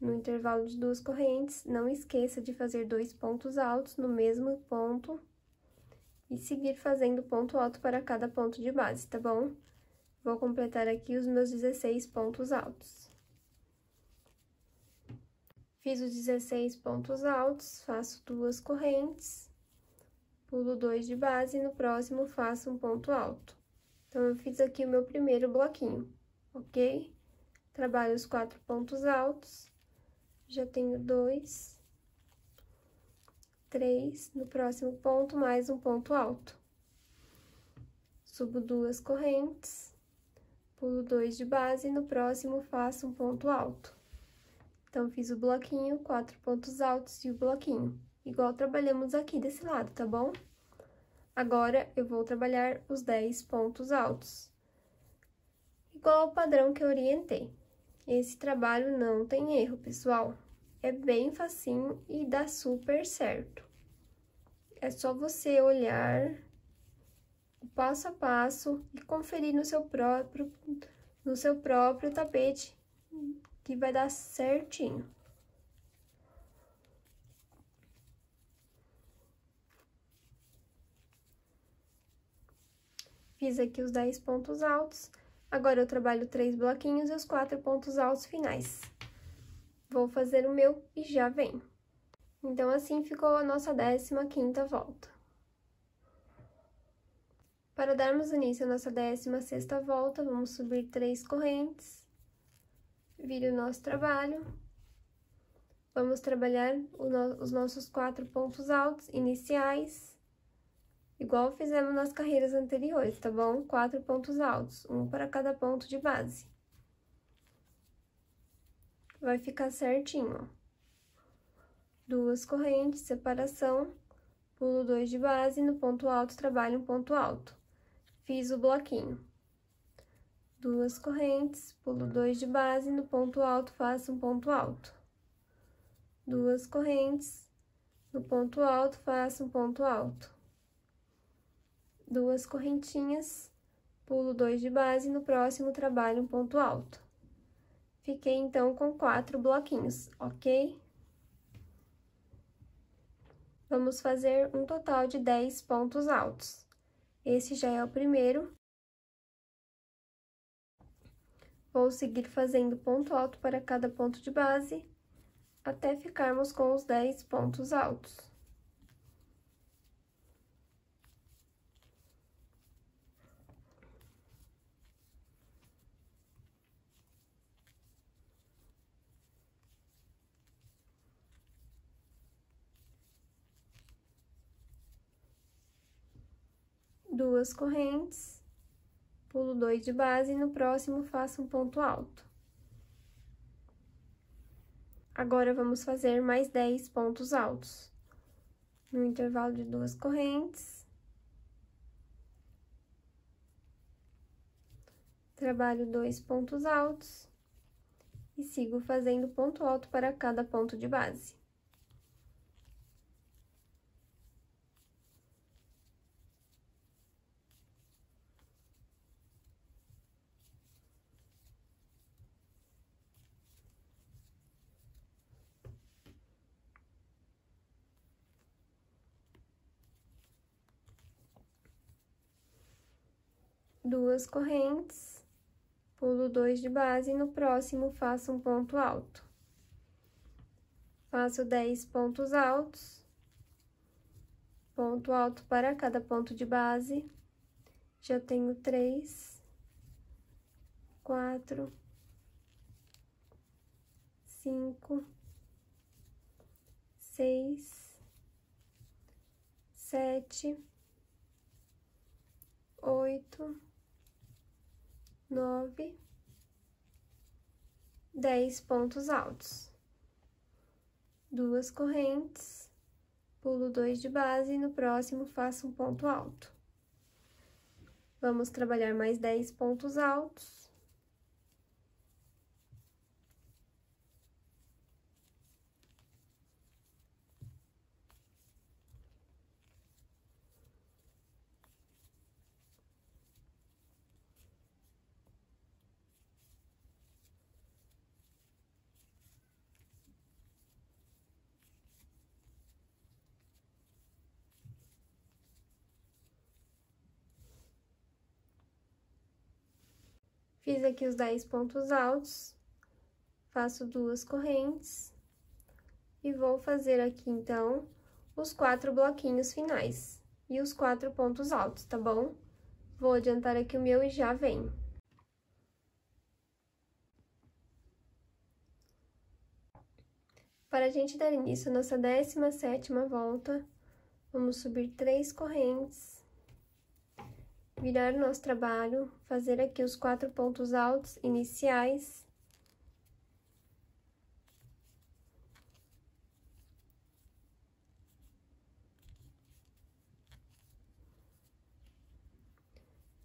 No intervalo de duas correntes, não esqueça de fazer dois pontos altos no mesmo ponto e seguir fazendo ponto alto para cada ponto de base, tá bom? Vou completar aqui os meus 16 pontos altos. Fiz os 16 pontos altos, faço duas correntes pulo dois de base e no próximo faço um ponto alto. Então, eu fiz aqui o meu primeiro bloquinho, ok? Trabalho os quatro pontos altos, já tenho dois, três, no próximo ponto, mais um ponto alto. Subo duas correntes, pulo dois de base e no próximo faço um ponto alto. Então, fiz o bloquinho, quatro pontos altos e o bloquinho igual trabalhamos aqui desse lado, tá bom? Agora, eu vou trabalhar os 10 pontos altos, igual ao padrão que eu orientei. Esse trabalho não tem erro, pessoal. É bem facinho e dá super certo. É só você olhar o passo a passo e conferir no seu próprio, no seu próprio tapete, que vai dar certinho. Fiz aqui os 10 pontos altos, agora eu trabalho três bloquinhos e os quatro pontos altos finais. Vou fazer o meu e já venho. Então, assim ficou a nossa 15 quinta volta. Para darmos início à nossa 16 sexta volta, vamos subir três correntes, vire o nosso trabalho, vamos trabalhar no, os nossos quatro pontos altos iniciais, igual fizemos nas carreiras anteriores, tá bom? Quatro pontos altos, um para cada ponto de base. Vai ficar certinho, ó. Duas correntes, separação, pulo dois de base, no ponto alto, trabalho um ponto alto. Fiz o bloquinho. Duas correntes, pulo dois de base, no ponto alto, faço um ponto alto. Duas correntes, no ponto alto, faço um ponto alto duas correntinhas, pulo dois de base, no próximo trabalho um ponto alto. Fiquei, então, com quatro bloquinhos, ok? Vamos fazer um total de 10 pontos altos. Esse já é o primeiro. Vou seguir fazendo ponto alto para cada ponto de base, até ficarmos com os 10 pontos altos. duas correntes, pulo dois de base e no próximo faço um ponto alto. Agora, vamos fazer mais 10 pontos altos. No intervalo de duas correntes. Trabalho dois pontos altos. E sigo fazendo ponto alto para cada ponto de base. duas correntes, pulo dois de base e no próximo faço um ponto alto. Faço dez pontos altos, ponto alto para cada ponto de base, já tenho três, quatro, cinco, seis, sete, oito, nove, dez pontos altos. Duas correntes, pulo dois de base e no próximo faço um ponto alto. Vamos trabalhar mais dez pontos altos. Fiz aqui os 10 pontos altos, faço duas correntes e vou fazer aqui, então, os quatro bloquinhos finais e os quatro pontos altos, tá bom? Vou adiantar aqui o meu e já venho. Para a gente dar início à nossa 17ª volta, vamos subir três correntes virar o nosso trabalho, fazer aqui os quatro pontos altos iniciais.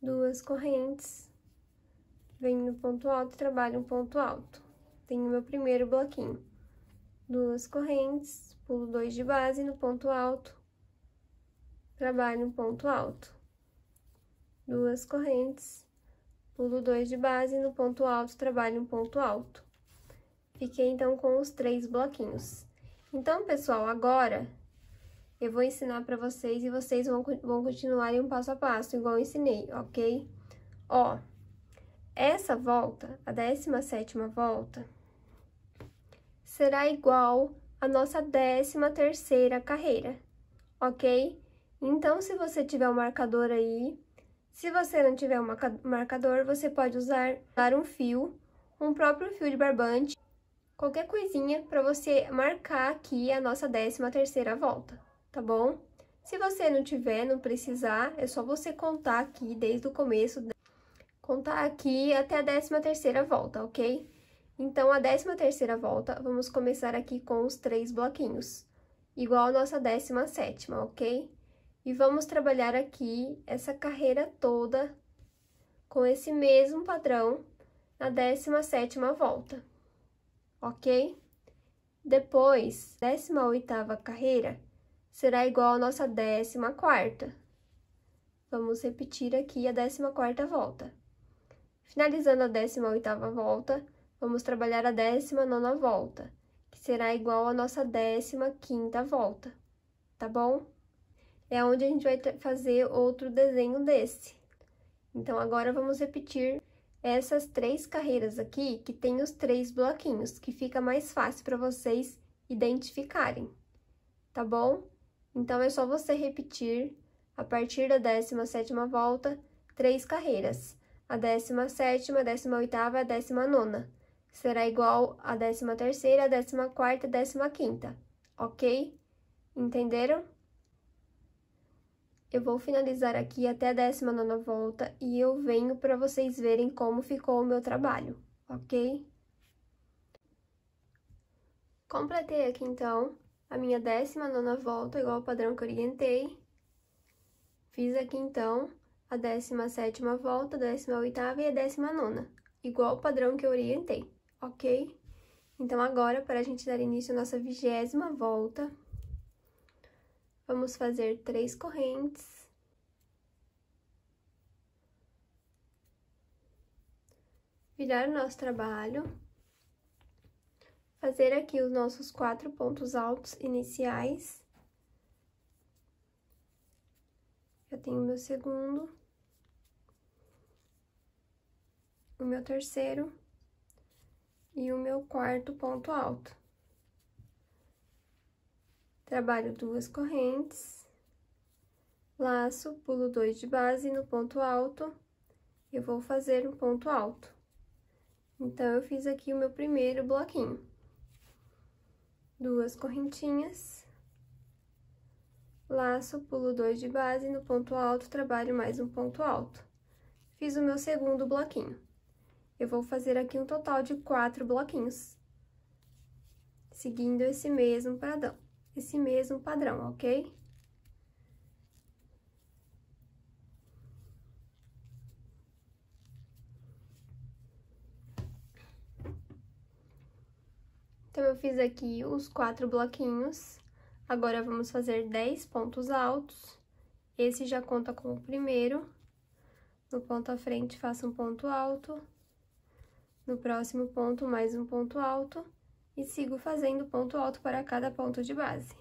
Duas correntes, venho no ponto alto, trabalho um ponto alto. Tenho meu primeiro bloquinho. Duas correntes, pulo dois de base no ponto alto, trabalho um ponto alto duas correntes, pulo dois de base, no ponto alto, trabalho um ponto alto. Fiquei, então, com os três bloquinhos. Então, pessoal, agora eu vou ensinar para vocês e vocês vão, vão em um passo a passo, igual eu ensinei, ok? Ó, essa volta, a 17 volta, será igual à nossa 13 carreira, ok? Então, se você tiver o um marcador aí, se você não tiver um marcador, você pode usar, usar um fio, um próprio fio de barbante, qualquer coisinha para você marcar aqui a nossa 13 terceira volta, tá bom? Se você não tiver, não precisar, é só você contar aqui desde o começo, né? contar aqui até a 13 terceira volta, ok? Então, a 13 terceira volta, vamos começar aqui com os três bloquinhos, igual a nossa 17 sétima, ok? E vamos trabalhar aqui essa carreira toda com esse mesmo padrão na 17ª volta, ok? Depois, 18ª carreira será igual à nossa 14ª. Vamos repetir aqui a 14ª volta. Finalizando a 18ª volta, vamos trabalhar a 19ª volta, que será igual à nossa 15ª volta, tá bom? é onde a gente vai fazer outro desenho desse. Então, agora vamos repetir essas três carreiras aqui, que tem os três bloquinhos, que fica mais fácil para vocês identificarem, tá bom? Então, é só você repetir, a partir da 17 volta, três carreiras. A 17 a 18 e a 19 Será igual a 13 a 14 e a 15 ok? Entenderam? Eu vou finalizar aqui até a 19 volta e eu venho para vocês verem como ficou o meu trabalho, ok? Completei aqui, então, a minha 19 volta, igual ao padrão que orientei. Fiz aqui, então, a 17 volta, a 18 e a 19, igual ao padrão que eu orientei, ok? Então, agora, para a gente dar início à nossa vigésima volta, Vamos fazer três correntes. Virar o nosso trabalho. Fazer aqui os nossos quatro pontos altos iniciais. Já tenho meu segundo. O meu terceiro. E o meu quarto ponto alto. Trabalho duas correntes, laço, pulo dois de base no ponto alto, eu vou fazer um ponto alto. Então, eu fiz aqui o meu primeiro bloquinho. Duas correntinhas, laço, pulo dois de base no ponto alto, trabalho mais um ponto alto. Fiz o meu segundo bloquinho. Eu vou fazer aqui um total de quatro bloquinhos, seguindo esse mesmo padrão esse mesmo padrão, ok? Então, eu fiz aqui os quatro bloquinhos. Agora, vamos fazer 10 pontos altos. Esse já conta como o primeiro. No ponto à frente, faça um ponto alto. No próximo ponto, mais um ponto alto e sigo fazendo ponto alto para cada ponto de base.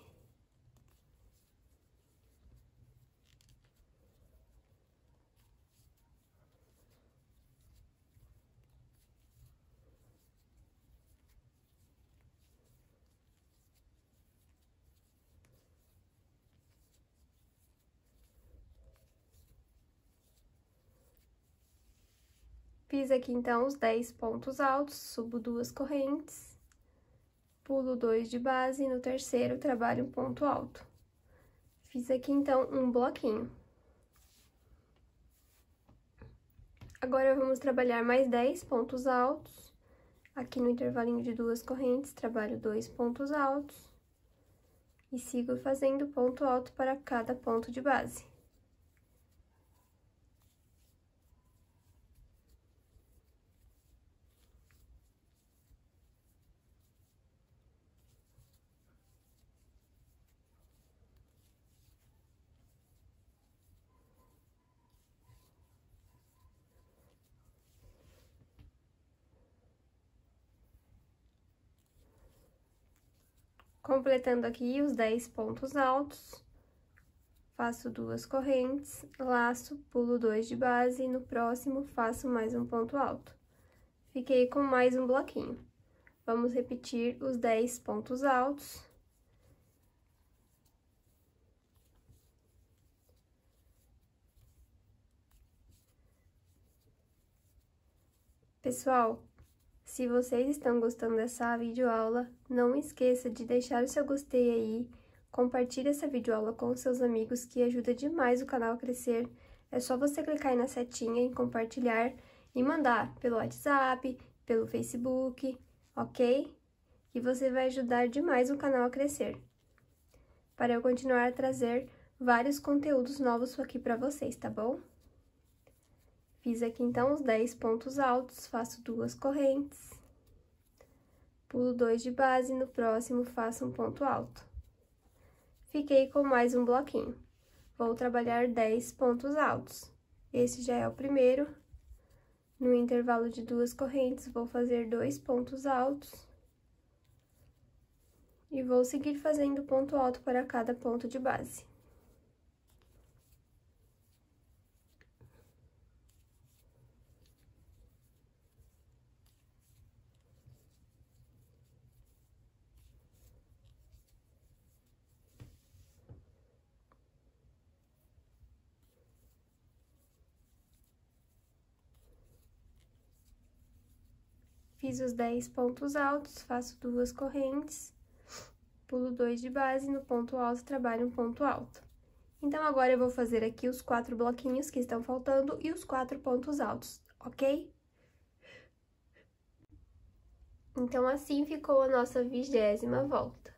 Fiz aqui, então, os 10 pontos altos, subo duas correntes pulo tipo dois de base, no terceiro trabalho um ponto alto. Fiz aqui, então, um bloquinho. Agora, vamos trabalhar mais 10 pontos altos. Aqui no intervalinho de duas correntes, trabalho dois pontos altos. E sigo fazendo ponto alto para cada ponto de base. Completando aqui os 10 pontos altos, faço duas correntes, laço, pulo dois de base e no próximo faço mais um ponto alto. Fiquei com mais um bloquinho. Vamos repetir os 10 pontos altos. Pessoal, se vocês estão gostando dessa videoaula, não esqueça de deixar o seu gostei aí, compartilhe essa videoaula com seus amigos que ajuda demais o canal a crescer. É só você clicar aí na setinha em compartilhar e mandar pelo WhatsApp, pelo Facebook, ok? Que você vai ajudar demais o canal a crescer. Para eu continuar a trazer vários conteúdos novos aqui para vocês, tá bom? Fiz aqui, então, os 10 pontos altos, faço duas correntes. Pulo dois de base, no próximo faço um ponto alto. Fiquei com mais um bloquinho. Vou trabalhar 10 pontos altos. Esse já é o primeiro. No intervalo de duas correntes, vou fazer dois pontos altos. E vou seguir fazendo ponto alto para cada ponto de base. Fiz os 10 pontos altos, faço duas correntes, pulo dois de base, no ponto alto trabalho um ponto alto. Então, agora eu vou fazer aqui os quatro bloquinhos que estão faltando e os quatro pontos altos, ok? Então, assim ficou a nossa vigésima volta.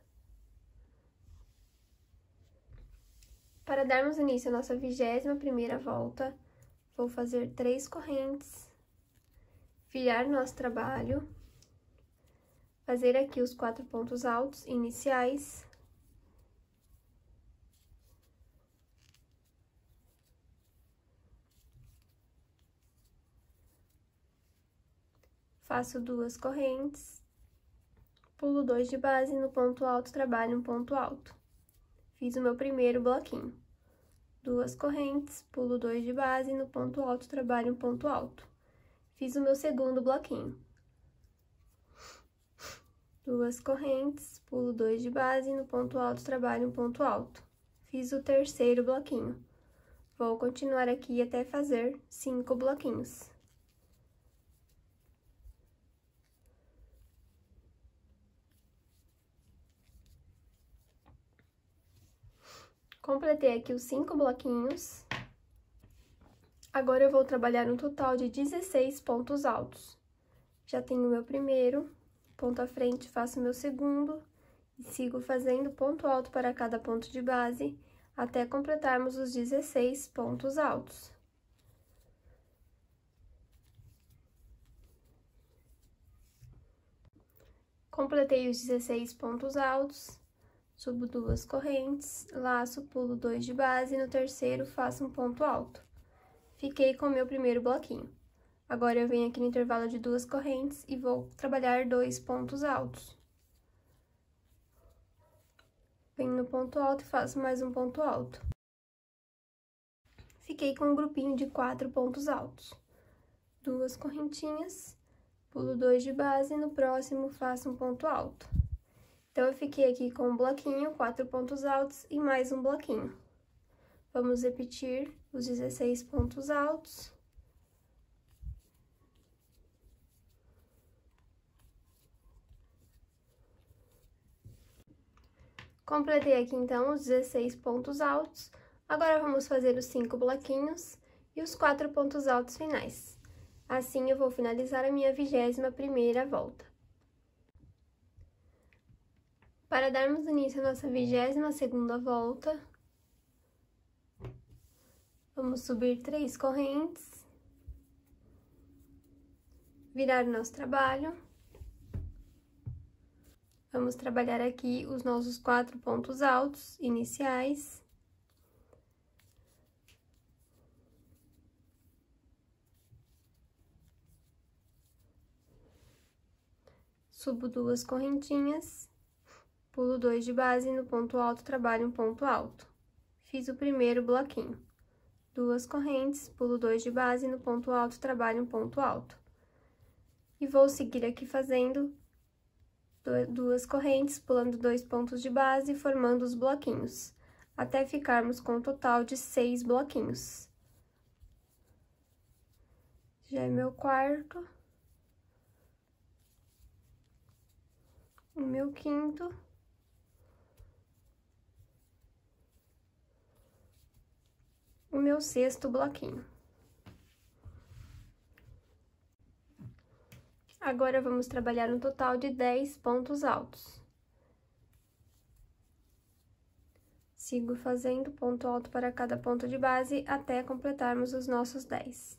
Para darmos início à nossa vigésima primeira volta, vou fazer três correntes filhar nosso trabalho, fazer aqui os quatro pontos altos iniciais. Faço duas correntes, pulo dois de base no ponto alto, trabalho um ponto alto. Fiz o meu primeiro bloquinho. Duas correntes, pulo dois de base no ponto alto, trabalho um ponto alto. Fiz o meu segundo bloquinho. Duas correntes, pulo dois de base, no ponto alto, trabalho um ponto alto. Fiz o terceiro bloquinho. Vou continuar aqui até fazer cinco bloquinhos. Completei aqui os cinco bloquinhos. Agora eu vou trabalhar um total de 16 pontos altos. Já tenho meu primeiro, ponto à frente, faço meu segundo e sigo fazendo ponto alto para cada ponto de base até completarmos os 16 pontos altos. Completei os 16 pontos altos, subo duas correntes, laço, pulo dois de base, no terceiro faço um ponto alto. Fiquei com o meu primeiro bloquinho. Agora eu venho aqui no intervalo de duas correntes e vou trabalhar dois pontos altos. Venho no ponto alto e faço mais um ponto alto. Fiquei com um grupinho de quatro pontos altos. Duas correntinhas, pulo dois de base e no próximo faço um ponto alto. Então, eu fiquei aqui com um bloquinho, quatro pontos altos e mais um bloquinho. Vamos repetir os 16 pontos altos. Completei aqui, então, os 16 pontos altos. Agora, vamos fazer os cinco bloquinhos e os quatro pontos altos finais. Assim, eu vou finalizar a minha vigésima primeira volta. Para darmos início à nossa vigésima segunda volta, Vamos subir três correntes, virar o nosso trabalho. Vamos trabalhar aqui os nossos quatro pontos altos iniciais. Subo duas correntinhas, pulo dois de base no ponto alto, trabalho um ponto alto. Fiz o primeiro bloquinho duas correntes, pulo dois de base, no ponto alto, trabalho um ponto alto. E vou seguir aqui fazendo duas correntes, pulando dois pontos de base, formando os bloquinhos, até ficarmos com um total de seis bloquinhos. Já é meu quarto. O meu quinto. o meu sexto bloquinho. Agora, vamos trabalhar um total de 10 pontos altos. Sigo fazendo ponto alto para cada ponto de base até completarmos os nossos 10.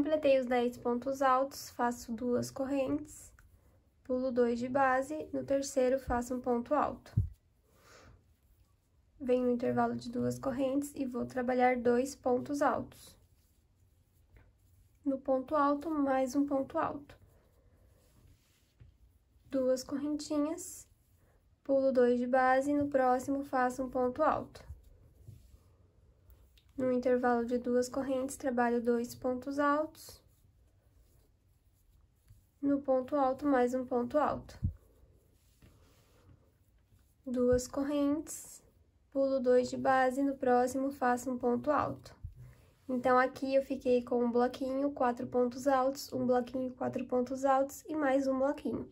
Completei os 10 pontos altos, faço duas correntes, pulo 2 de base, no terceiro faço um ponto alto. Venho no intervalo de duas correntes e vou trabalhar dois pontos altos. No ponto alto, mais um ponto alto. Duas correntinhas, pulo 2 de base, no próximo faço um ponto alto. No intervalo de duas correntes, trabalho dois pontos altos. No ponto alto, mais um ponto alto. Duas correntes, pulo dois de base, no próximo faço um ponto alto. Então, aqui eu fiquei com um bloquinho, quatro pontos altos, um bloquinho, quatro pontos altos e mais um bloquinho.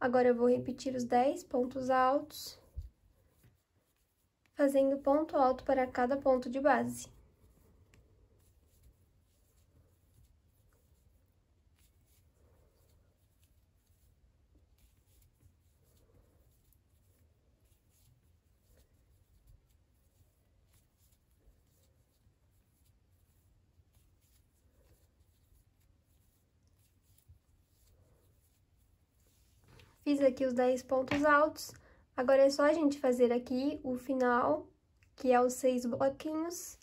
Agora, eu vou repetir os dez pontos altos fazendo ponto alto para cada ponto de base. Fiz aqui os 10 pontos altos, Agora é só a gente fazer aqui o final, que é os seis bloquinhos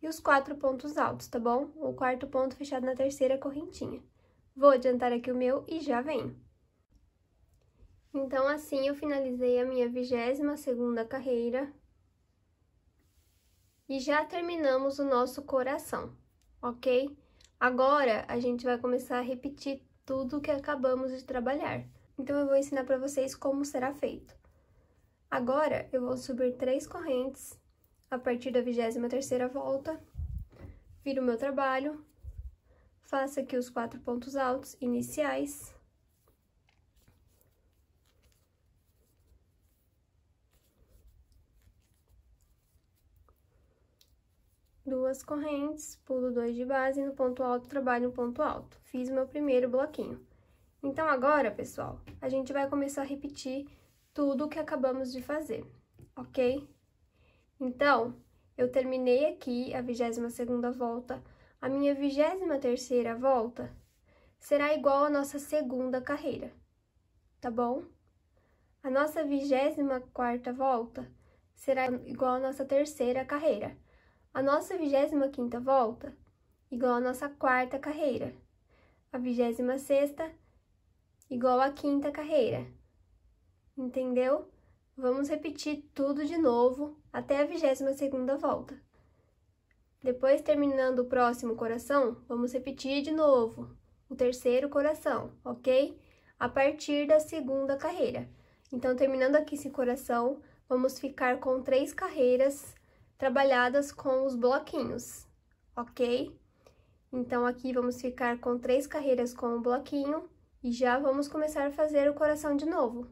e os quatro pontos altos, tá bom? O quarto ponto fechado na terceira correntinha. Vou adiantar aqui o meu e já venho. Então, assim eu finalizei a minha vigésima segunda carreira. E já terminamos o nosso coração, ok? Agora, a gente vai começar a repetir tudo que acabamos de trabalhar. Então, eu vou ensinar para vocês como será feito. Agora, eu vou subir três correntes a partir da 23ª volta, viro meu trabalho, faço aqui os quatro pontos altos iniciais. Duas correntes, pulo dois de base, no ponto alto, trabalho um ponto alto. Fiz meu primeiro bloquinho. Então, agora, pessoal, a gente vai começar a repetir tudo o que acabamos de fazer, ok? Então, eu terminei aqui a 22ª volta. A minha 23ª volta será igual à nossa segunda carreira, tá bom? A nossa 24ª volta será igual à nossa terceira carreira. A nossa 25ª volta igual à nossa quarta carreira. A 26ª igual à quinta carreira entendeu? Vamos repetir tudo de novo até a 22 volta. Depois, terminando o próximo coração, vamos repetir de novo o terceiro coração, ok? A partir da segunda carreira. Então, terminando aqui esse coração, vamos ficar com três carreiras trabalhadas com os bloquinhos, ok? Então, aqui vamos ficar com três carreiras com o bloquinho e já vamos começar a fazer o coração de novo.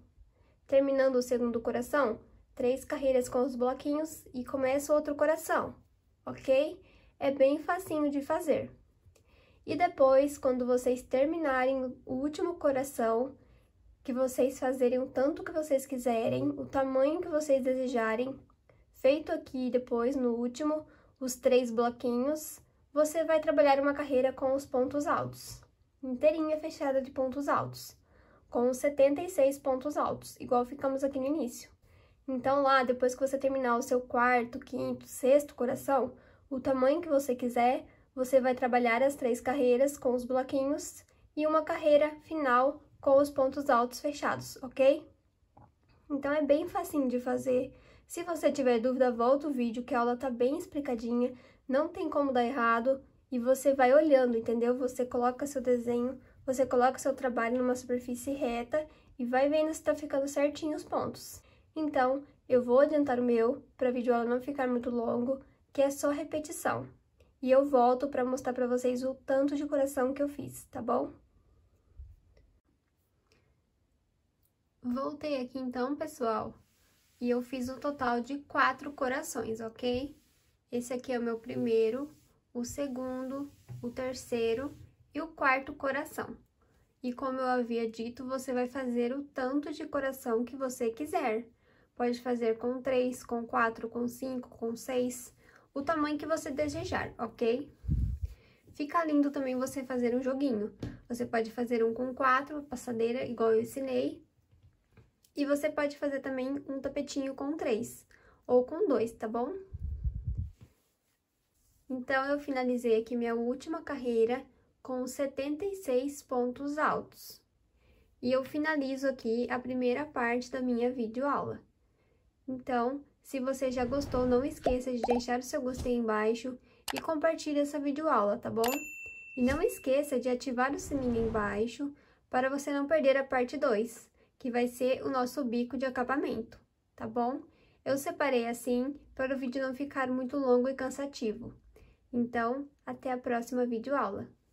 Terminando o segundo coração, três carreiras com os bloquinhos e começa o outro coração, ok? É bem facinho de fazer. E depois, quando vocês terminarem o último coração, que vocês fazerem o tanto que vocês quiserem, o tamanho que vocês desejarem, feito aqui depois, no último, os três bloquinhos, você vai trabalhar uma carreira com os pontos altos, inteirinha fechada de pontos altos com 76 pontos altos, igual ficamos aqui no início. Então, lá, depois que você terminar o seu quarto, quinto, sexto coração, o tamanho que você quiser, você vai trabalhar as três carreiras com os bloquinhos e uma carreira final com os pontos altos fechados, ok? Então, é bem facinho de fazer. Se você tiver dúvida, volta o vídeo, que a aula tá bem explicadinha, não tem como dar errado, e você vai olhando, entendeu? Você coloca seu desenho você coloca o seu trabalho numa superfície reta e vai vendo se está ficando certinho os pontos. Então, eu vou adiantar o meu para a vídeo aula não ficar muito longo, que é só repetição. E eu volto para mostrar para vocês o tanto de coração que eu fiz, tá bom? Voltei aqui então, pessoal, e eu fiz um total de quatro corações, ok? Esse aqui é o meu primeiro, o segundo, o terceiro e o quarto coração. E como eu havia dito, você vai fazer o tanto de coração que você quiser. Pode fazer com três, com quatro, com cinco, com seis, o tamanho que você desejar, ok? Fica lindo também você fazer um joguinho. Você pode fazer um com quatro passadeira, igual eu ensinei. E você pode fazer também um tapetinho com três ou com dois, tá bom? Então, eu finalizei aqui minha última carreira com 76 pontos altos. E eu finalizo aqui a primeira parte da minha videoaula. Então, se você já gostou, não esqueça de deixar o seu gostei embaixo e compartilhe essa videoaula, tá bom? E não esqueça de ativar o sininho embaixo para você não perder a parte 2, que vai ser o nosso bico de acabamento, tá bom? Eu separei assim para o vídeo não ficar muito longo e cansativo. Então, até a próxima videoaula!